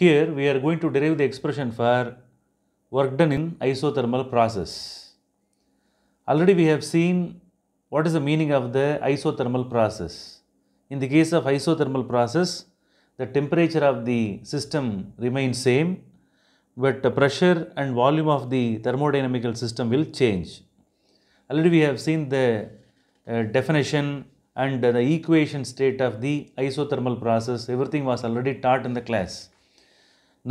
Here we are going to derive the expression for work done in isothermal process. Already we have seen what is the meaning of the isothermal process. In the case of isothermal process, the temperature of the system remains same, but the pressure and volume of the thermodynamical system will change. Already we have seen the uh, definition and the equation state of the isothermal process. Everything was already taught in the class.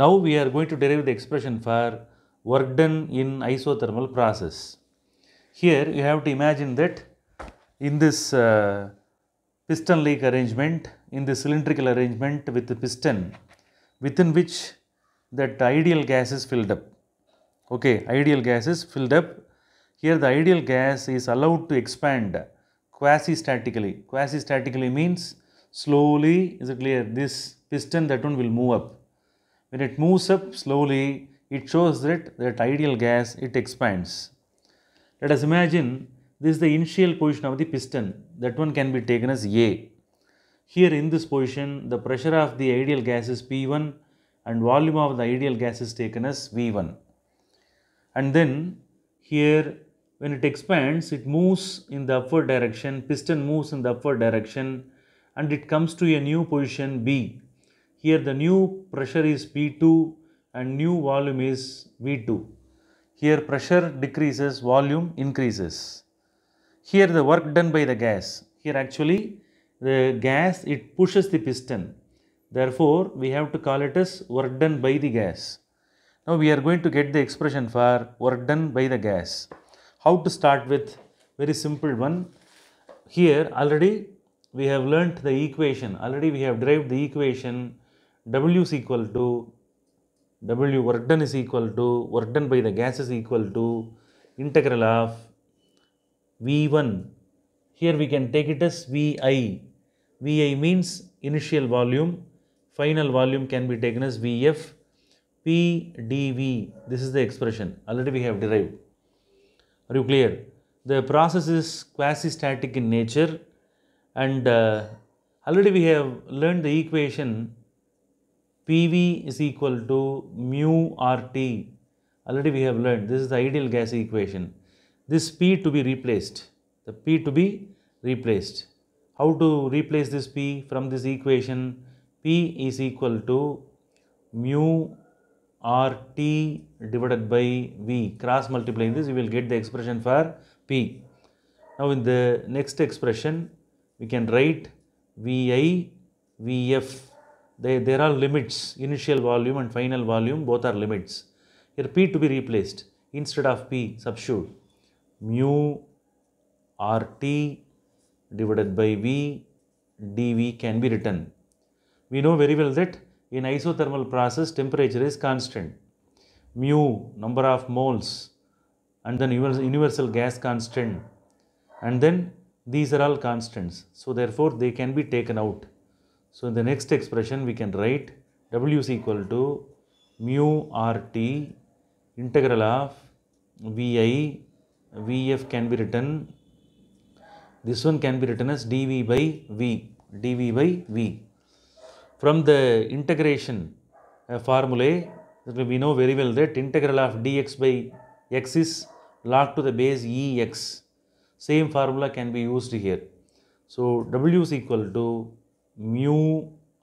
Now we are going to derive the expression for work done in isothermal process. Here you have to imagine that in this uh, piston like arrangement, in the cylindrical arrangement with the piston within which that ideal gas is filled up. Okay, ideal gas is filled up. Here the ideal gas is allowed to expand quasi-statically. Quasi-statically means slowly, is it clear, this piston that one will move up when it moves up slowly, it shows that that ideal gas, it expands. Let us imagine this is the initial position of the piston. That one can be taken as A. Here in this position, the pressure of the ideal gas is P1 and volume of the ideal gas is taken as V1. And then here when it expands, it moves in the upward direction, piston moves in the upward direction and it comes to a new position B here the new pressure is P2 and new volume is V2. Here pressure decreases, volume increases. Here the work done by the gas. Here actually the gas it pushes the piston. Therefore, we have to call it as work done by the gas. Now we are going to get the expression for work done by the gas. How to start with? Very simple one. Here already we have learnt the equation. Already we have derived the equation W is equal to W work done is equal to work done by the gas is equal to integral of V1. Here we can take it as VI. VI means initial volume, final volume can be taken as VF, PdV. dV. This is the expression already we have derived. Are you clear? The process is quasi-static in nature and uh, already we have learned the equation PV is equal to mu RT. Already we have learned this is the ideal gas equation. This P to be replaced, the P to be replaced. How to replace this P from this equation? P is equal to mu RT divided by V. Cross multiplying this, you will get the expression for P. Now in the next expression, we can write VI, VF they, there are limits, initial volume and final volume both are limits. Here P to be replaced instead of P substitute mu RT divided by V dV can be written. We know very well that in isothermal process temperature is constant. Mu number of moles and then universal gas constant and then these are all constants. So therefore they can be taken out so, in the next expression we can write W is equal to mu RT integral of VI, VF can be written, this one can be written as dV by V, dV by V. From the integration uh, formulae, we know very well that integral of dx by x is log to the base ex. Same formula can be used here. So, W is equal to mu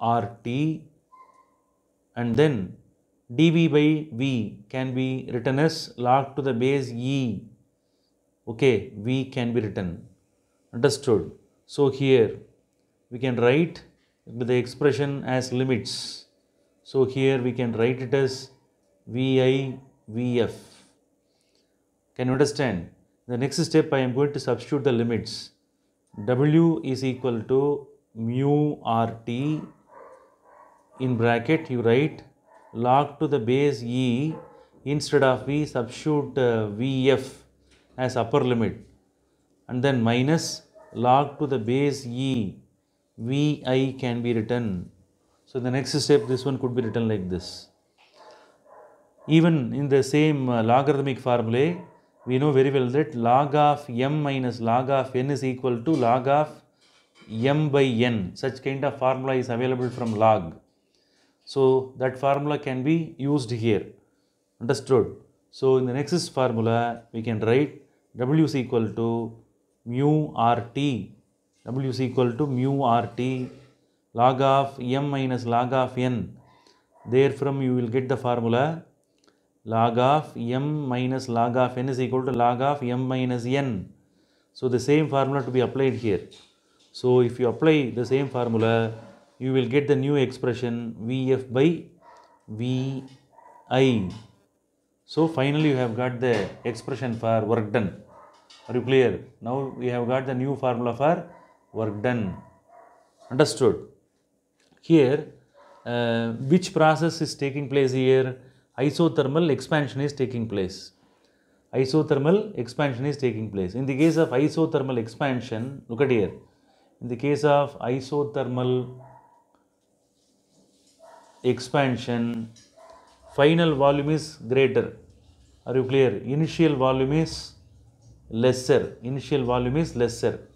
r t and then dv by v can be written as log to the base e okay v can be written understood so here we can write the expression as limits so here we can write it as vi vf can you understand the next step i am going to substitute the limits w is equal to mu rt in bracket you write log to the base e instead of v substitute uh, vf as upper limit and then minus log to the base e vi can be written so the next step this one could be written like this even in the same uh, logarithmic formulae we know very well that log of m minus log of n is equal to log of m by n. Such kind of formula is available from log. So that formula can be used here. Understood? So in the next formula, we can write W is equal to mu RT. W is equal to mu RT log of m minus log of n. Therefrom you will get the formula log of m minus log of n is equal to log of m minus n. So the same formula to be applied here. So if you apply the same formula, you will get the new expression Vf by Vi. So finally you have got the expression for work done. Are you clear? Now we have got the new formula for work done. Understood? Here, uh, which process is taking place here? Isothermal expansion is taking place. Isothermal expansion is taking place. In the case of isothermal expansion, look at here. In the case of isothermal expansion, final volume is greater. Are you clear? Initial volume is lesser. Initial volume is lesser.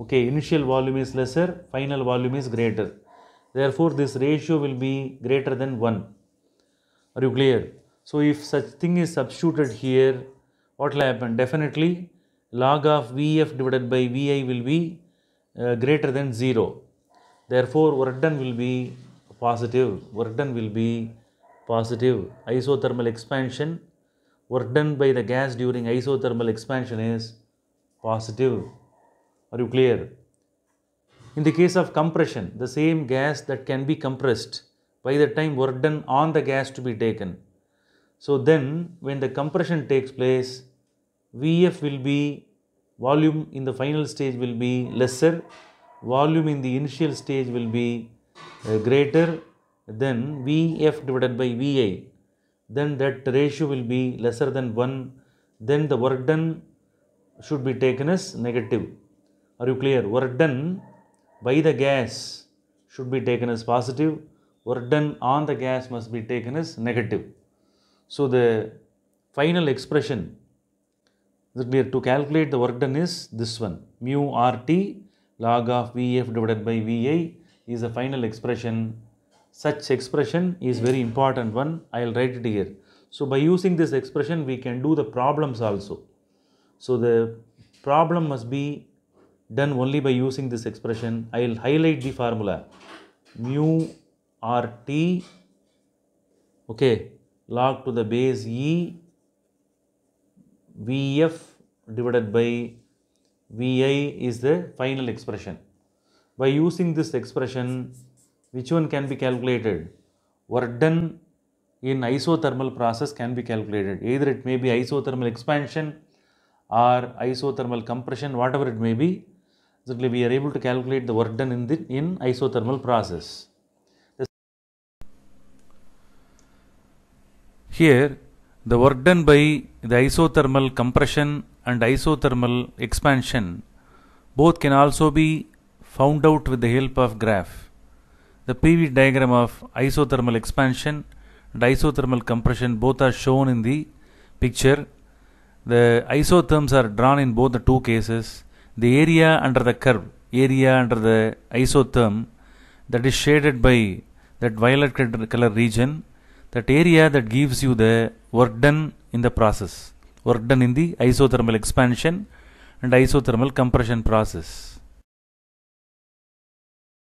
Okay, initial volume is lesser, final volume is greater. Therefore, this ratio will be greater than 1. Are you clear? So, if such thing is substituted here, what will happen? Definitely, log of Vf divided by Vi will be uh, greater than 0. Therefore, work done will be positive, work done will be positive. Isothermal expansion, work done by the gas during isothermal expansion is positive. Are you clear? In the case of compression, the same gas that can be compressed by the time work done on the gas to be taken. So then when the compression takes place, Vf will be volume in the final stage will be lesser, volume in the initial stage will be uh, greater than Vf divided by Vi, then that ratio will be lesser than 1, then the work done should be taken as negative. Are you clear? Work done by the gas should be taken as positive, work done on the gas must be taken as negative. So the final expression that we clear? To calculate the work done is this one. Mu RT log of VF divided by VI is the final expression. Such expression is very important one. I will write it here. So, by using this expression, we can do the problems also. So, the problem must be done only by using this expression. I will highlight the formula. Mu RT, okay, log to the base E Vf divided by Vi is the final expression. By using this expression, which one can be calculated? Work done in isothermal process can be calculated. Either it may be isothermal expansion or isothermal compression, whatever it may be. Certainly, we are able to calculate the work done in, the, in isothermal process. Here, the work done by the isothermal compression and isothermal expansion both can also be found out with the help of graph. The PV diagram of isothermal expansion and isothermal compression both are shown in the picture. The isotherms are drawn in both the two cases. The area under the curve, area under the isotherm that is shaded by that violet color region that area that gives you the work done in the process, work done in the isothermal expansion and isothermal compression process.